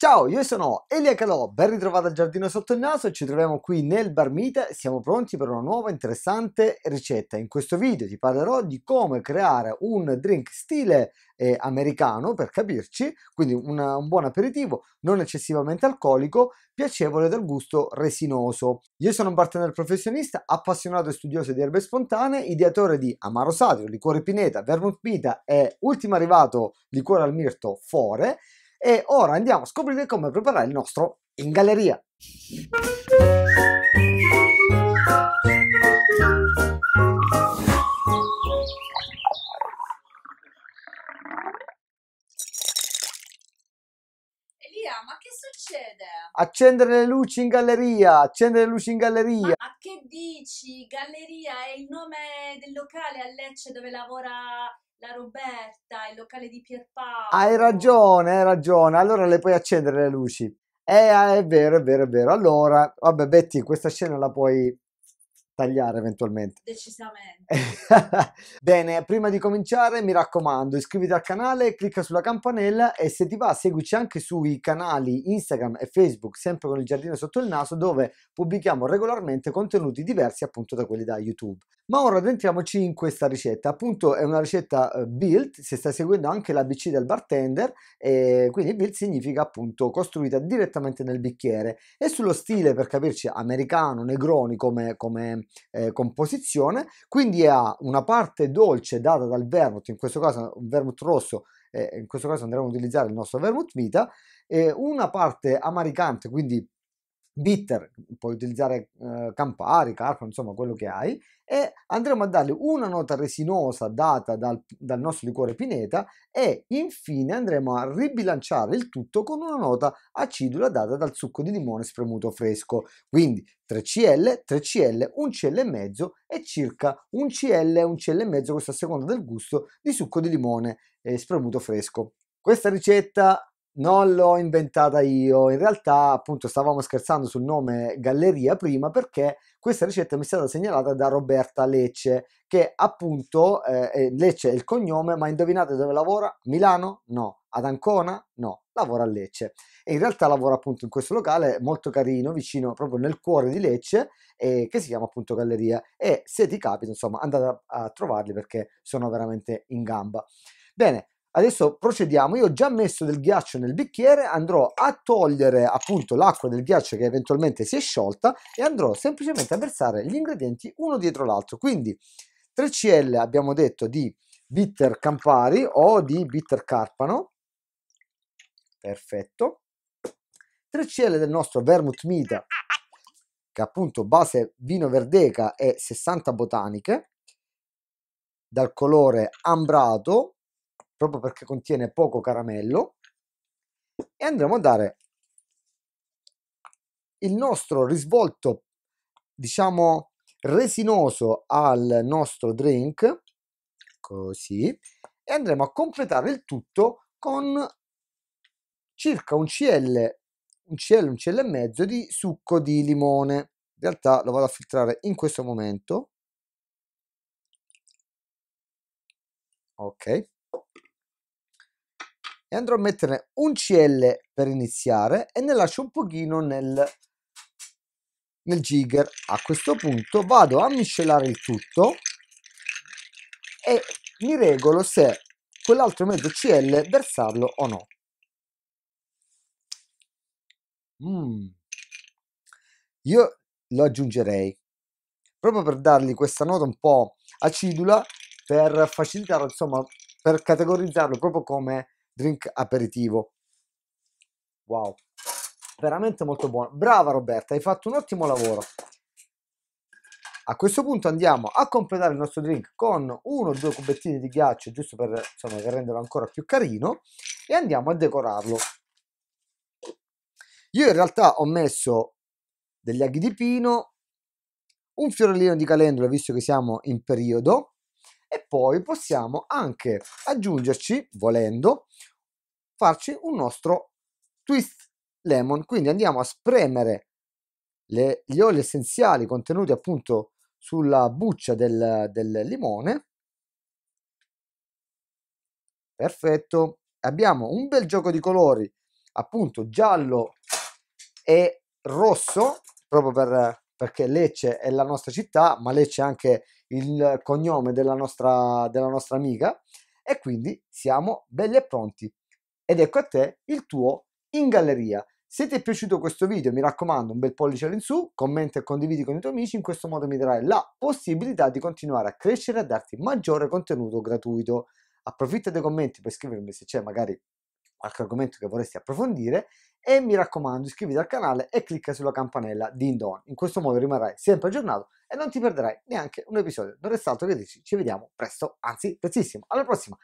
Ciao, io sono Elia Calò, ben ritrovato al Giardino Sotto il Naso, ci troviamo qui nel Barmita e siamo pronti per una nuova interessante ricetta. In questo video ti parlerò di come creare un drink stile eh, americano, per capirci, quindi una, un buon aperitivo, non eccessivamente alcolico, piacevole dal gusto resinoso. Io sono un bartender professionista, appassionato e studioso di erbe spontanee, ideatore di Amaro Satiro, liquore pineta, vermouth pita e ultimo arrivato liquore al mirto Fore e ora andiamo a scoprire come preparare il nostro in galleria. ma che succede? Accendere le luci in galleria, accendere le luci in galleria. Ma che dici? Galleria è il nome del locale a Lecce dove lavora la Roberta, il locale di Pierpaolo. Hai ragione, hai ragione. Allora le puoi accendere le luci. Eh, ah, è vero, è vero, è vero. Allora, vabbè, Betty, questa scena la puoi tagliare eventualmente. Decisamente. Bene, prima di cominciare mi raccomando iscriviti al canale, clicca sulla campanella e se ti va seguici anche sui canali Instagram e Facebook sempre con il giardino sotto il naso dove pubblichiamo regolarmente contenuti diversi appunto da quelli da YouTube. Ma ora addentriamoci in questa ricetta, appunto è una ricetta eh, built, se stai seguendo anche l'ABC del bartender e quindi built significa appunto costruita direttamente nel bicchiere e sullo stile per capirci americano, negroni come, come eh, composizione, quindi ha una parte dolce data dal vermouth, in questo caso un vermouth rosso, eh, in questo caso andremo a utilizzare il nostro vermouth vita, una parte amaricante, quindi bitter, puoi utilizzare eh, Campari, Carpa, insomma quello che hai, e andremo a dargli una nota resinosa data dal, dal nostro liquore pineta e infine andremo a ribilanciare il tutto con una nota acidula data dal succo di limone spremuto fresco. Quindi 3CL, 3CL, 1 CL e mezzo e circa 1 CL, 1 CL e mezzo, questo a seconda del gusto, di succo di limone eh, spremuto fresco. Questa ricetta non l'ho inventata io, in realtà appunto stavamo scherzando sul nome Galleria prima perché questa ricetta mi è stata segnalata da Roberta Lecce che appunto eh, eh, Lecce è il cognome ma indovinate dove lavora? Milano? No. Ad Ancona? No, lavora a Lecce e in realtà lavora appunto in questo locale molto carino vicino proprio nel cuore di Lecce eh, che si chiama appunto Galleria e se ti capita insomma andate a, a trovarli perché sono veramente in gamba. Bene, Adesso procediamo, io ho già messo del ghiaccio nel bicchiere, andrò a togliere appunto l'acqua del ghiaccio che eventualmente si è sciolta e andrò semplicemente a versare gli ingredienti uno dietro l'altro. Quindi 3CL abbiamo detto di bitter Campari o di bitter Carpano, perfetto. 3CL del nostro Vermouth Mita, che appunto base vino verdeca e 60 botaniche, dal colore ambrato proprio perché contiene poco caramello e andremo a dare il nostro risvolto diciamo resinoso al nostro drink così e andremo a completare il tutto con circa un cl un cl un cl e mezzo di succo di limone in realtà lo vado a filtrare in questo momento ok e andrò a mettere un CL per iniziare e ne lascio un pochino nel, nel jigger. A questo punto vado a miscelare il tutto e mi regolo se quell'altro mezzo CL versarlo o no. Mm. Io lo aggiungerei proprio per dargli questa nota un po' acidula per facilitarlo, insomma, per categorizzarlo proprio come drink aperitivo. Wow, veramente molto buono. Brava Roberta, hai fatto un ottimo lavoro. A questo punto andiamo a completare il nostro drink con uno o due cubettini di ghiaccio, giusto per, insomma, renderlo ancora più carino, e andiamo a decorarlo. Io in realtà ho messo degli aghi di pino, un fiorellino di calendula, visto che siamo in periodo, poi possiamo anche aggiungerci, volendo, farci un nostro twist lemon. Quindi andiamo a spremere le, gli oli essenziali contenuti appunto sulla buccia del, del limone. Perfetto. Abbiamo un bel gioco di colori, appunto giallo e rosso, proprio per, perché Lecce è la nostra città, ma Lecce è anche il cognome della nostra, della nostra amica e quindi siamo belli e pronti. Ed ecco a te il tuo in galleria. Se ti è piaciuto questo video mi raccomando un bel pollice all'insù, commenta e condividi con i tuoi amici, in questo modo mi darai la possibilità di continuare a crescere e a darti maggiore contenuto gratuito. Approfitta dei commenti per scrivermi se c'è magari qualche argomento che vorresti approfondire e mi raccomando iscriviti al canale e clicca sulla campanella di Indon. In questo modo rimarrai sempre aggiornato e non ti perderai neanche un episodio. Non resta altro che dirci, ci vediamo presto, anzi prestissimo. Alla prossima!